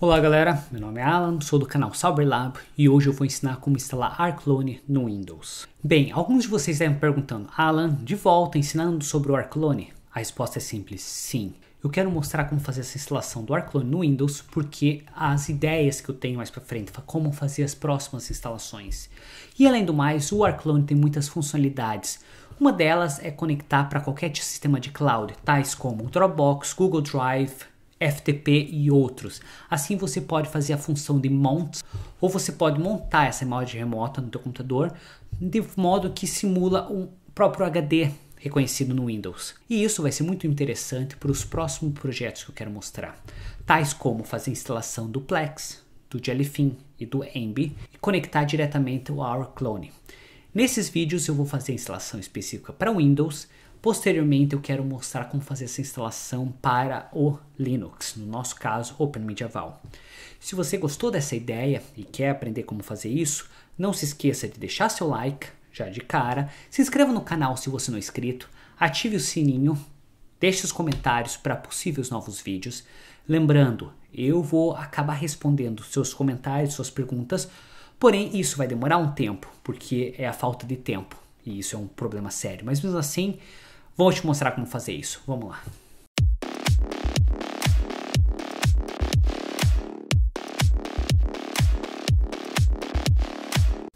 Olá galera, meu nome é Alan, sou do canal CyberLab e hoje eu vou ensinar como instalar ArcClone no Windows. Bem, alguns de vocês me perguntando, Alan, de volta ensinando sobre o ArcClone? A resposta é simples, sim. Eu quero mostrar como fazer essa instalação do ArcClone no Windows porque as ideias que eu tenho mais para frente, como fazer as próximas instalações. E além do mais, o ArcClone tem muitas funcionalidades. Uma delas é conectar para qualquer sistema de cloud, tais como Dropbox, Google Drive, FTP e outros. Assim você pode fazer a função de mount, ou você pode montar essa imagem remota no teu computador, de modo que simula o próprio HD reconhecido no Windows. E isso vai ser muito interessante para os próximos projetos que eu quero mostrar, tais como fazer a instalação do Plex, do Jellyfin e do Embi, e conectar diretamente ao Our Clone. Nesses vídeos eu vou fazer a instalação específica para Windows, Posteriormente, eu quero mostrar como fazer essa instalação para o Linux, no nosso caso, OpenMediaVal. Se você gostou dessa ideia e quer aprender como fazer isso, não se esqueça de deixar seu like já de cara, se inscreva no canal se você não é inscrito, ative o sininho, deixe os comentários para possíveis novos vídeos. Lembrando, eu vou acabar respondendo seus comentários, suas perguntas, porém isso vai demorar um tempo, porque é a falta de tempo, e isso é um problema sério. Mas mesmo assim, Vou te mostrar como fazer isso. Vamos lá.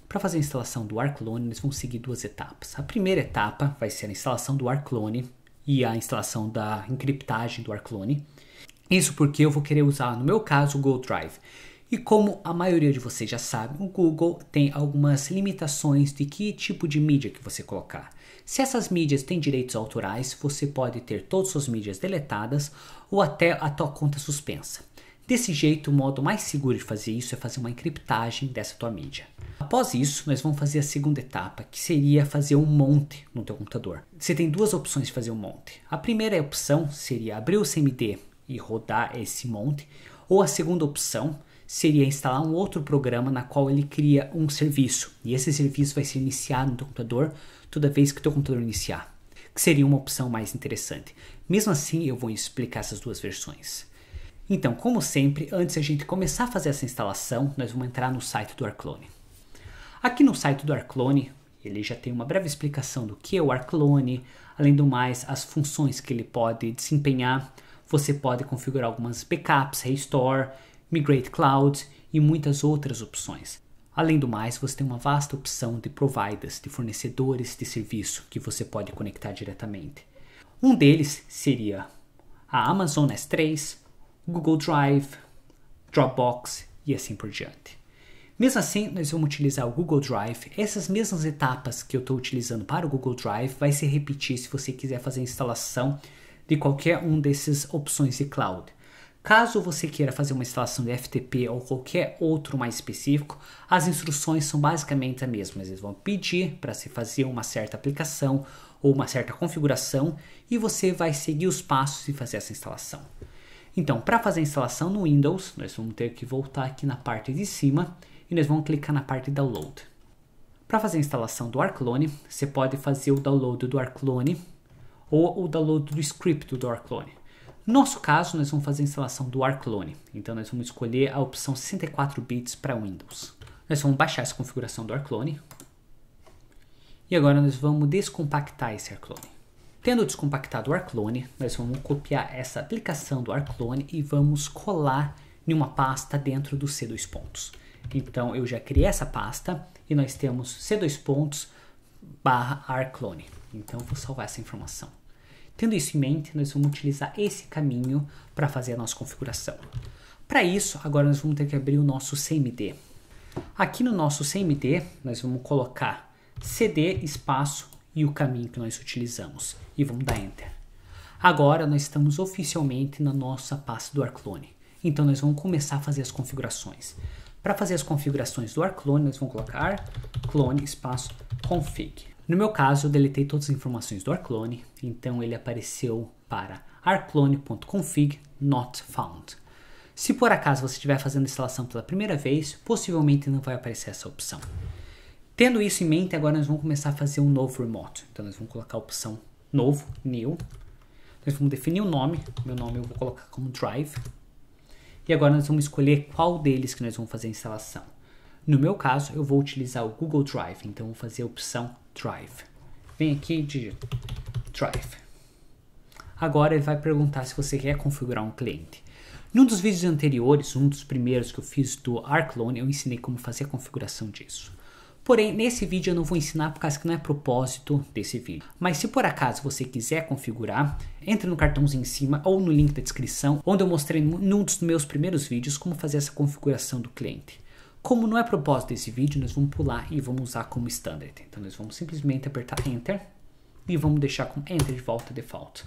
Para fazer a instalação do ArcClone, eles vão seguir duas etapas. A primeira etapa vai ser a instalação do ArcClone e a instalação da encriptagem do ArcClone. Isso porque eu vou querer usar, no meu caso, o Google Drive. E como a maioria de vocês já sabe, o Google tem algumas limitações de que tipo de mídia que você colocar. Se essas mídias têm direitos autorais, você pode ter todas as suas mídias deletadas ou até a tua conta suspensa. Desse jeito, o modo mais seguro de fazer isso é fazer uma encriptagem dessa tua mídia. Após isso, nós vamos fazer a segunda etapa, que seria fazer um monte no teu computador. Você tem duas opções de fazer um monte. A primeira opção seria abrir o CMD e rodar esse monte, ou a segunda opção seria instalar um outro programa na qual ele cria um serviço. E esse serviço vai ser iniciado no teu computador toda vez que o teu computador iniciar, que seria uma opção mais interessante. Mesmo assim, eu vou explicar essas duas versões. Então, como sempre, antes de a gente começar a fazer essa instalação, nós vamos entrar no site do Arclone. Aqui no site do Arclone, ele já tem uma breve explicação do que é o Arclone, além do mais, as funções que ele pode desempenhar. Você pode configurar algumas backups, restore, Migrate Cloud e muitas outras opções. Além do mais, você tem uma vasta opção de providers, de fornecedores de serviço que você pode conectar diretamente. Um deles seria a Amazon S3, Google Drive, Dropbox e assim por diante. Mesmo assim, nós vamos utilizar o Google Drive. Essas mesmas etapas que eu estou utilizando para o Google Drive vai se repetir se você quiser fazer a instalação de qualquer um dessas opções de cloud. Caso você queira fazer uma instalação de FTP ou qualquer outro mais específico, as instruções são basicamente as mesmas. Eles vão pedir para se fazer uma certa aplicação ou uma certa configuração e você vai seguir os passos e fazer essa instalação. Então, para fazer a instalação no Windows, nós vamos ter que voltar aqui na parte de cima e nós vamos clicar na parte Download. Para fazer a instalação do ArcLone, você pode fazer o download do ArcLone ou o download do script do ArcLone nosso caso, nós vamos fazer a instalação do ArcClone. Então, nós vamos escolher a opção 64 bits para Windows. Nós vamos baixar essa configuração do ArcClone. E agora nós vamos descompactar esse ArcClone. Tendo descompactado o ArcClone, nós vamos copiar essa aplicação do ArcClone e vamos colar em uma pasta dentro do C2 pontos. Então eu já criei essa pasta e nós temos C2 pontos barra ArcClone. Então vou salvar essa informação. Tendo isso em mente, nós vamos utilizar esse caminho para fazer a nossa configuração. Para isso, agora nós vamos ter que abrir o nosso CMD. Aqui no nosso CMD, nós vamos colocar CD, espaço e o caminho que nós utilizamos. E vamos dar Enter. Agora nós estamos oficialmente na nossa pasta do ArcClone. Então nós vamos começar a fazer as configurações. Para fazer as configurações do ArcClone, nós vamos colocar clone espaço config. No meu caso, eu deletei todas as informações do ArClone, então ele apareceu para arclone.config not found. Se por acaso você estiver fazendo a instalação pela primeira vez, possivelmente não vai aparecer essa opção. Tendo isso em mente, agora nós vamos começar a fazer um novo remote. Então nós vamos colocar a opção novo, new. Então, nós vamos definir o nome, meu nome eu vou colocar como drive. E agora nós vamos escolher qual deles que nós vamos fazer a instalação. No meu caso, eu vou utilizar o Google Drive, então vou fazer a opção Drive. Vem aqui e digita Drive. Agora ele vai perguntar se você quer configurar um cliente. Num dos vídeos anteriores, um dos primeiros que eu fiz do ArcLone, eu ensinei como fazer a configuração disso. Porém, nesse vídeo eu não vou ensinar por causa que não é propósito desse vídeo. Mas se por acaso você quiser configurar, entre no cartãozinho em cima ou no link da descrição, onde eu mostrei num dos meus primeiros vídeos como fazer essa configuração do cliente. Como não é propósito desse vídeo, nós vamos pular e vamos usar como standard. Então nós vamos simplesmente apertar Enter e vamos deixar com Enter de volta default.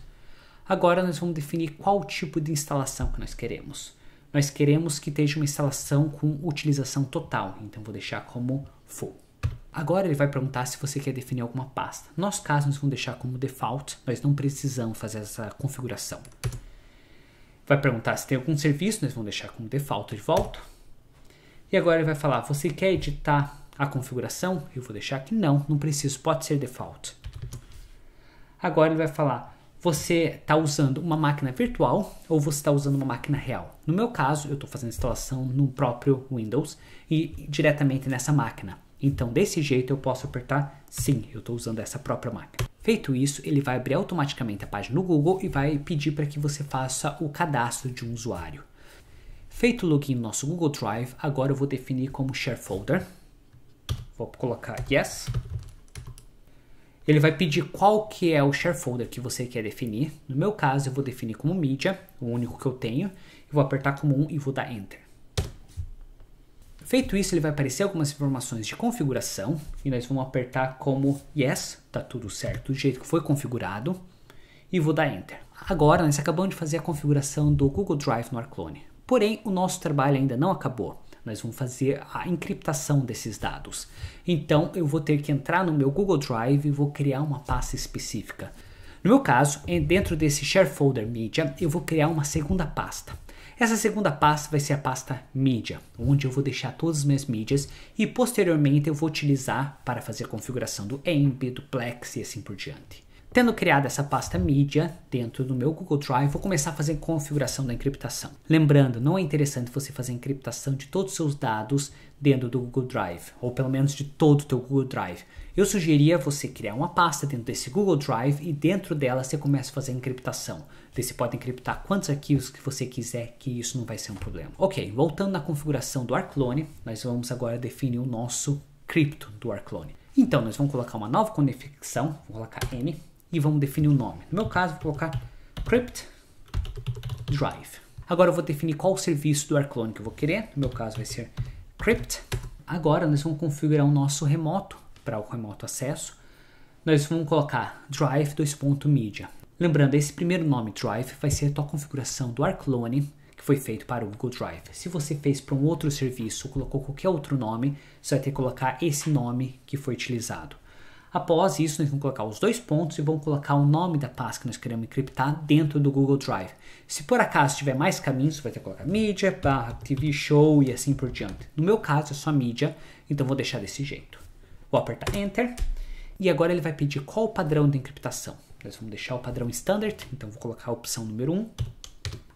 Agora nós vamos definir qual tipo de instalação que nós queremos. Nós queremos que esteja uma instalação com utilização total, então vou deixar como full. Agora ele vai perguntar se você quer definir alguma pasta. No nosso caso, nós vamos deixar como default, nós não precisamos fazer essa configuração. Vai perguntar se tem algum serviço, nós vamos deixar como default de volta. E agora ele vai falar: você quer editar a configuração? Eu vou deixar que não, não preciso, pode ser default. Agora ele vai falar: você está usando uma máquina virtual ou você está usando uma máquina real? No meu caso, eu estou fazendo instalação no próprio Windows e diretamente nessa máquina. Então, desse jeito, eu posso apertar sim, eu estou usando essa própria máquina. Feito isso, ele vai abrir automaticamente a página no Google e vai pedir para que você faça o cadastro de um usuário. Feito o login no nosso Google Drive, agora eu vou definir como Share Folder. Vou colocar Yes. Ele vai pedir qual que é o Share Folder que você quer definir. No meu caso, eu vou definir como mídia, o único que eu tenho. Eu vou apertar como 1 um e vou dar Enter. Feito isso, ele vai aparecer algumas informações de configuração e nós vamos apertar como Yes, tá tudo certo do jeito que foi configurado e vou dar Enter. Agora, nós acabamos de fazer a configuração do Google Drive no Arclone. Porém, o nosso trabalho ainda não acabou. Nós vamos fazer a encriptação desses dados. Então, eu vou ter que entrar no meu Google Drive e vou criar uma pasta específica. No meu caso, dentro desse Share Folder Media, eu vou criar uma segunda pasta. Essa segunda pasta vai ser a pasta Media, onde eu vou deixar todas as minhas mídias e posteriormente eu vou utilizar para fazer a configuração do EMB, do Plex e assim por diante. Tendo criado essa pasta mídia dentro do meu Google Drive, vou começar a fazer configuração da encriptação. Lembrando, não é interessante você fazer encriptação de todos os seus dados dentro do Google Drive, ou pelo menos de todo o teu Google Drive. Eu sugeria você criar uma pasta dentro desse Google Drive e dentro dela você começa a fazer a encriptação. Você pode encriptar quantos arquivos que você quiser, que isso não vai ser um problema. Ok, voltando na configuração do ArcClone, nós vamos agora definir o nosso cripto do ArcClone. Então, nós vamos colocar uma nova conexão, vou colocar M, e vamos definir o nome. No meu caso, vou colocar crypt drive. Agora eu vou definir qual o serviço do Arclone que eu vou querer. No meu caso vai ser crypt. Agora nós vamos configurar o nosso remoto para o remoto acesso. Nós vamos colocar drive 2.media. Lembrando, esse primeiro nome drive vai ser a tua configuração do Arclone que foi feito para o Google Drive. Se você fez para um outro serviço, colocou qualquer outro nome, você vai ter que colocar esse nome que foi utilizado. Após isso, nós vamos colocar os dois pontos e vamos colocar o nome da pasta que nós queremos encriptar dentro do Google Drive. Se por acaso tiver mais caminhos, você vai ter que colocar mídia, barra, TV show e assim por diante. No meu caso é só mídia, então vou deixar desse jeito. Vou apertar Enter e agora ele vai pedir qual o padrão de encriptação. Nós vamos deixar o padrão Standard, então vou colocar a opção número 1.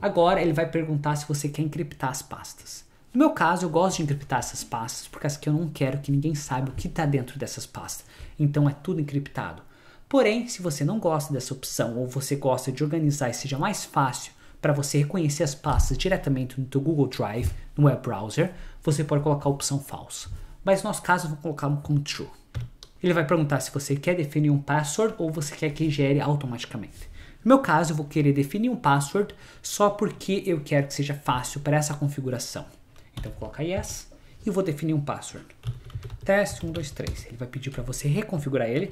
Agora ele vai perguntar se você quer encriptar as pastas. No meu caso, eu gosto de encriptar essas pastas porque eu não quero que ninguém saiba o que está dentro dessas pastas. Então é tudo encriptado. Porém, se você não gosta dessa opção ou você gosta de organizar e seja mais fácil para você reconhecer as pastas diretamente no Google Drive, no web browser, você pode colocar a opção falso. Mas no nosso caso, eu vou colocar um como true. Ele vai perguntar se você quer definir um password ou você quer que gere automaticamente. No meu caso, eu vou querer definir um password só porque eu quero que seja fácil para essa configuração. Então coloca yes e vou definir um password. Teste 123. Ele vai pedir para você reconfigurar ele.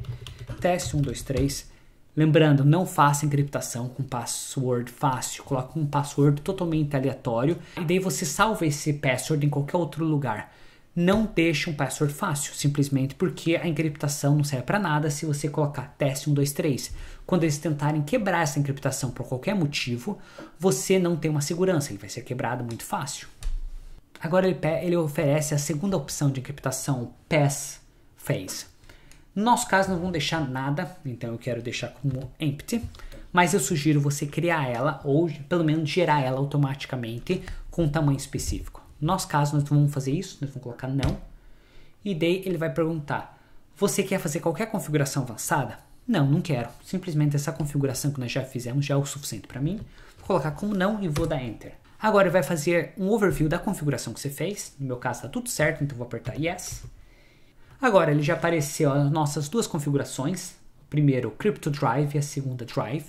Teste 123. Lembrando, não faça encriptação com password fácil. Coloque um password totalmente aleatório e daí você salva esse password em qualquer outro lugar. Não deixe um password fácil, simplesmente porque a encriptação não serve para nada se você colocar teste 123. Quando eles tentarem quebrar essa encriptação por qualquer motivo, você não tem uma segurança, ele vai ser quebrado muito fácil. Agora ele, ele oferece a segunda opção de encriptação, Passface. No nosso caso, não vão deixar nada, então eu quero deixar como empty, mas eu sugiro você criar ela ou pelo menos gerar ela automaticamente com um tamanho específico. No nosso caso, nós vamos fazer isso, nós vamos colocar não, e daí ele vai perguntar: Você quer fazer qualquer configuração avançada? Não, não quero. Simplesmente essa configuração que nós já fizemos já é o suficiente para mim. Vou colocar como não e vou dar enter. Agora vai fazer um overview da configuração que você fez. No meu caso está tudo certo, então vou apertar Yes. Agora ele já apareceu as nossas duas configurações. Primeiro Crypto Drive e a segunda Drive.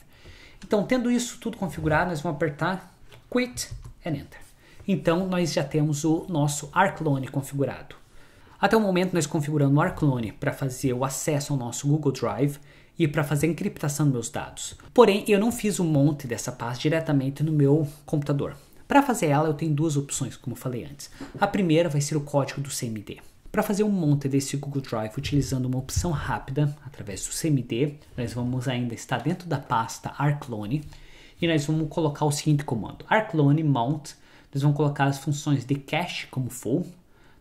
Então tendo isso tudo configurado, nós vamos apertar Quit and Enter. Então nós já temos o nosso ArcLone configurado. Até o momento nós configuramos o ArcLone para fazer o acesso ao nosso Google Drive e para fazer a encriptação dos meus dados. Porém, eu não fiz um monte dessa pasta diretamente no meu computador. Para fazer ela, eu tenho duas opções, como eu falei antes. A primeira vai ser o código do CMD. Para fazer um monte desse Google Drive utilizando uma opção rápida através do CMD, nós vamos ainda estar dentro da pasta Arclone e nós vamos colocar o seguinte comando: Arclone mount. Nós vamos colocar as funções de cache como full.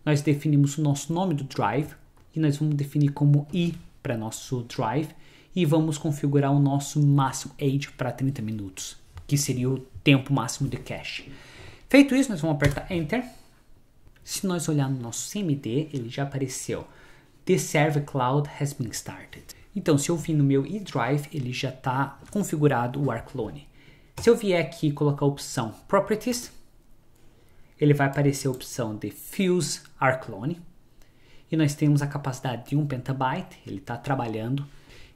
Nós definimos o nosso nome do drive e nós vamos definir como i para nosso drive e vamos configurar o nosso máximo age para 30 minutos que seria o tempo máximo de cache. Feito isso, nós vamos apertar Enter. Se nós olharmos no nosso CMD, ele já apareceu. The Server Cloud has been started. Então, se eu vir no meu eDrive, ele já está configurado o ArcLone. Se eu vier aqui e colocar a opção Properties, ele vai aparecer a opção de Fuse ArcLone. E nós temos a capacidade de 1 petabyte, ele está trabalhando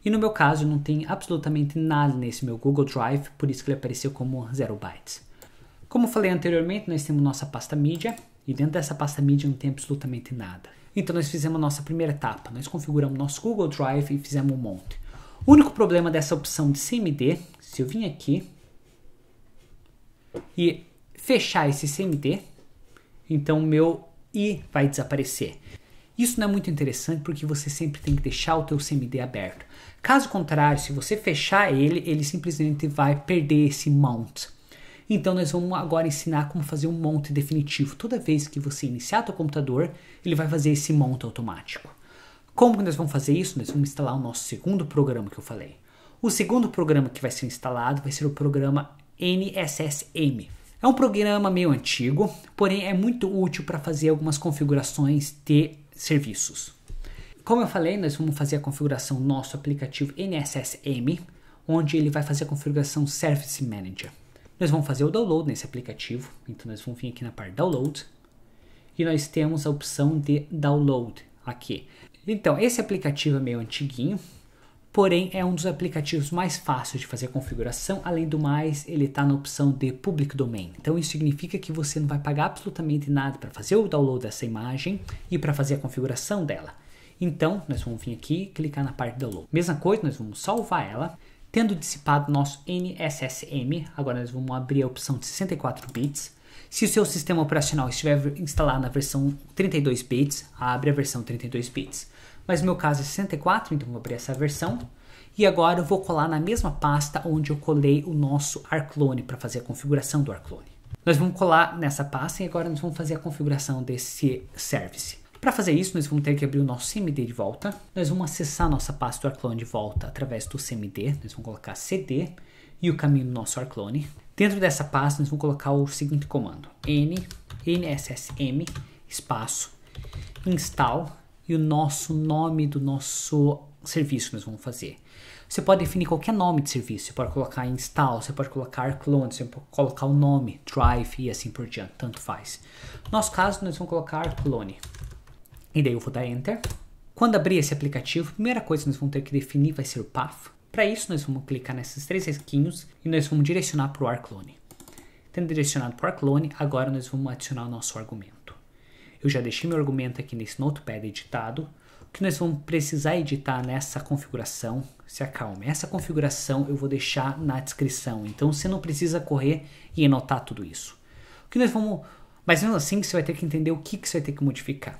e no meu caso, não tem absolutamente nada nesse meu Google Drive, por isso que ele apareceu como 0 bytes. Como falei anteriormente, nós temos nossa pasta mídia, e dentro dessa pasta mídia não tem absolutamente nada. Então nós fizemos a nossa primeira etapa, nós configuramos nosso Google Drive e fizemos um monte. O único problema dessa opção de CMD, se eu vim aqui e fechar esse CMD, então o meu I vai desaparecer. Isso não é muito interessante porque você sempre tem que deixar o teu CMD aberto. Caso contrário, se você fechar ele, ele simplesmente vai perder esse mount. Então nós vamos agora ensinar como fazer um mount definitivo. Toda vez que você iniciar teu computador, ele vai fazer esse mount automático. Como nós vamos fazer isso? Nós vamos instalar o nosso segundo programa que eu falei. O segundo programa que vai ser instalado vai ser o programa NSSM. É um programa meio antigo, porém é muito útil para fazer algumas configurações de serviços. Como eu falei, nós vamos fazer a configuração nosso aplicativo NSSM, onde ele vai fazer a configuração Service Manager. Nós vamos fazer o download nesse aplicativo, então nós vamos vir aqui na parte download e nós temos a opção de download aqui. Então, esse aplicativo é meio antiguinho, porém é um dos aplicativos mais fáceis de fazer a configuração. Além do mais, ele está na opção de Public Domain. Então isso significa que você não vai pagar absolutamente nada para fazer o download dessa imagem e para fazer a configuração dela. Então, nós vamos vir aqui, clicar na parte download. Mesma coisa, nós vamos salvar ela. Tendo dissipado nosso NSSM, agora nós vamos abrir a opção de 64 bits. Se o seu sistema operacional estiver instalado na versão 32 bits, abre a versão 32 bits. Mas no meu caso é 64, então vou abrir essa versão. E agora eu vou colar na mesma pasta onde eu colei o nosso ArcClone para fazer a configuração do ArcClone. Nós vamos colar nessa pasta e agora nós vamos fazer a configuração desse service. Para fazer isso, nós vamos ter que abrir o nosso CMD de volta. Nós vamos acessar a nossa pasta do ArcClone de volta através do CMD. Nós vamos colocar CD e o caminho do nosso ArcClone. Dentro dessa pasta, nós vamos colocar o seguinte comando: n nssm espaço install e o nosso nome do nosso serviço que nós vamos fazer. Você pode definir qualquer nome de serviço, você pode colocar install, você pode colocar clone, você pode colocar o nome, drive e assim por diante, tanto faz. No nosso caso, nós vamos colocar clone. E daí eu vou dar enter. Quando abrir esse aplicativo, a primeira coisa que nós vamos ter que definir vai ser o path. Para isso, nós vamos clicar nesses três risquinhos e nós vamos direcionar para o arclone. Tendo direcionado para o arclone, agora nós vamos adicionar o nosso argumento. Eu já deixei meu argumento aqui nesse notepad editado. O que nós vamos precisar editar nessa configuração, se acalme. Essa configuração eu vou deixar na descrição, então você não precisa correr e anotar tudo isso. O que nós vamos, mas mesmo assim você vai ter que entender o que, que você vai ter que modificar.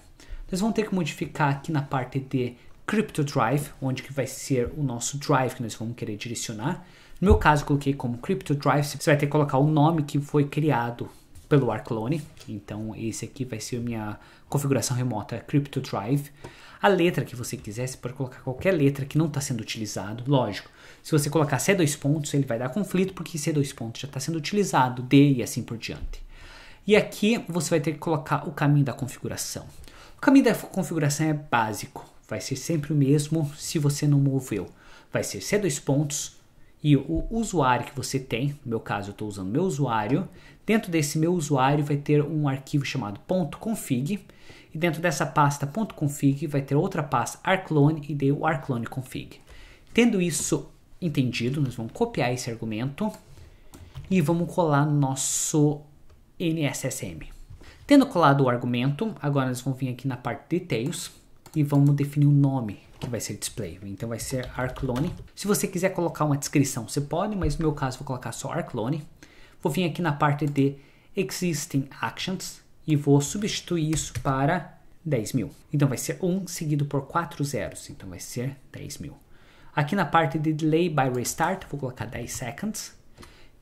Nós vamos ter que modificar aqui na parte de Crypto Drive, onde que vai ser o nosso drive que nós vamos querer direcionar. No meu caso, eu coloquei como Crypto Drive, você vai ter que colocar o nome que foi criado pelo ar clone. Então esse aqui vai ser a minha configuração remota Crypto Drive. A letra que você quiser, você pode colocar qualquer letra que não está sendo utilizado, lógico. Se você colocar C dois pontos, ele vai dar conflito porque C dois pontos já está sendo utilizado, D e assim por diante. E aqui você vai ter que colocar o caminho da configuração. O caminho da configuração é básico, vai ser sempre o mesmo se você não moveu. Vai ser C dois pontos, e o usuário que você tem, no meu caso eu estou usando meu usuário, dentro desse meu usuário vai ter um arquivo chamado .config e dentro dessa pasta .config vai ter outra pasta arclone e dei o arclone config. Tendo isso entendido, nós vamos copiar esse argumento e vamos colar no nosso NSSM. Tendo colado o argumento, agora nós vamos vir aqui na parte de details e vamos definir o nome que vai ser display. Então vai ser arclone. Se você quiser colocar uma descrição, você pode, mas no meu caso vou colocar só arclone. Vou vir aqui na parte de existing actions e vou substituir isso para 10 mil. Então vai ser 1 seguido por 4 zeros, então vai ser 10 mil. Aqui na parte de delay by restart, vou colocar 10 seconds.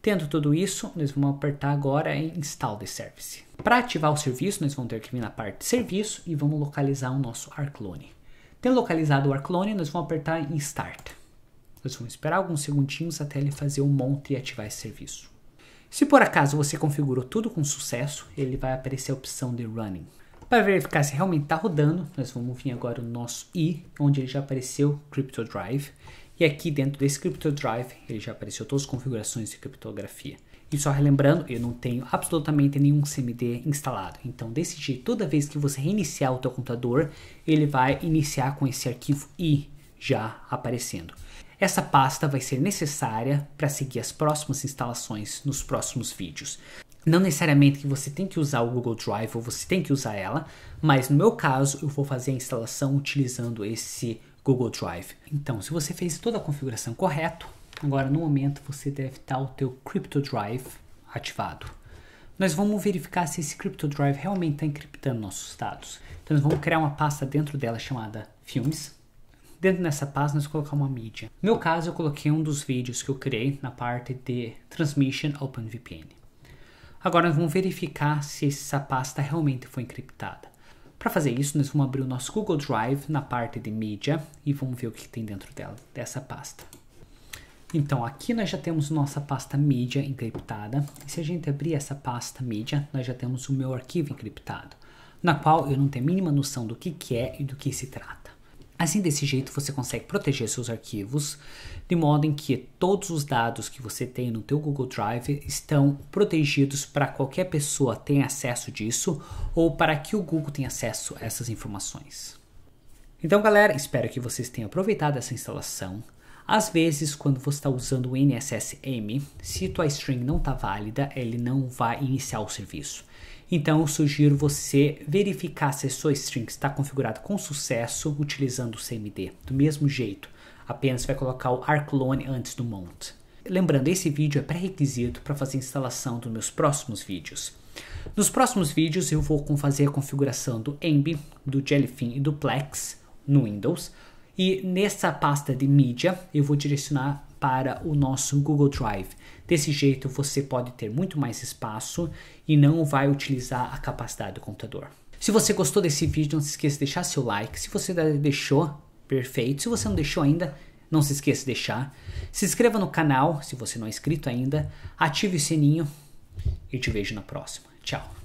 Tendo tudo isso, nós vamos apertar agora em Install the Service. Para ativar o serviço, nós vamos ter que vir na parte de serviço e vamos localizar o nosso Arclone. Tendo localizado o Arclone, nós vamos apertar em Start. Nós vamos esperar alguns segundinhos até ele fazer o um monte e ativar esse serviço. Se por acaso você configurou tudo com sucesso, ele vai aparecer a opção de Running. Para verificar se realmente está rodando, nós vamos vir agora no nosso i, onde ele já apareceu Crypto Drive. E aqui dentro desse Crypto Drive, ele já apareceu todas as configurações de criptografia. E só relembrando, eu não tenho absolutamente nenhum CMD instalado. Então, desse jeito, toda vez que você reiniciar o teu computador, ele vai iniciar com esse arquivo I já aparecendo. Essa pasta vai ser necessária para seguir as próximas instalações nos próximos vídeos. Não necessariamente que você tem que usar o Google Drive ou você tem que usar ela, mas no meu caso eu vou fazer a instalação utilizando esse Google Drive. Então, se você fez toda a configuração correta, Agora, no momento, você deve estar o teu Crypto Drive ativado. Nós vamos verificar se esse Crypto Drive realmente está encriptando nossos dados. Então, nós vamos criar uma pasta dentro dela chamada Filmes. Dentro dessa pasta, nós colocar uma mídia. No meu caso, eu coloquei um dos vídeos que eu criei na parte de Transmission OpenVPN. Agora, nós vamos verificar se essa pasta realmente foi encriptada. Para fazer isso, nós vamos abrir o nosso Google Drive na parte de mídia e vamos ver o que tem dentro dela, dessa pasta. Então, aqui nós já temos nossa pasta mídia encriptada. E se a gente abrir essa pasta mídia, nós já temos o meu arquivo encriptado, na qual eu não tenho a mínima noção do que, que é e do que se trata. Assim, desse jeito, você consegue proteger seus arquivos, de modo em que todos os dados que você tem no teu Google Drive estão protegidos para qualquer pessoa ter acesso disso ou para que o Google tenha acesso a essas informações. Então, galera, espero que vocês tenham aproveitado essa instalação. Às vezes, quando você está usando o NSSM, se tua string não está válida, ele não vai iniciar o serviço. Então, eu sugiro você verificar se a sua string está configurada com sucesso utilizando o CMD. Do mesmo jeito, apenas vai colocar o arclone antes do mount. Lembrando, esse vídeo é pré-requisito para fazer a instalação dos meus próximos vídeos. Nos próximos vídeos eu vou fazer a configuração do Embi, do Jellyfin e do Plex no Windows, e nessa pasta de mídia eu vou direcionar para o nosso Google Drive. Desse jeito você pode ter muito mais espaço e não vai utilizar a capacidade do computador. Se você gostou desse vídeo, não se esqueça de deixar seu like. Se você deixou, perfeito. Se você não deixou ainda, não se esqueça de deixar. Se inscreva no canal se você não é inscrito ainda. Ative o sininho e te vejo na próxima. Tchau.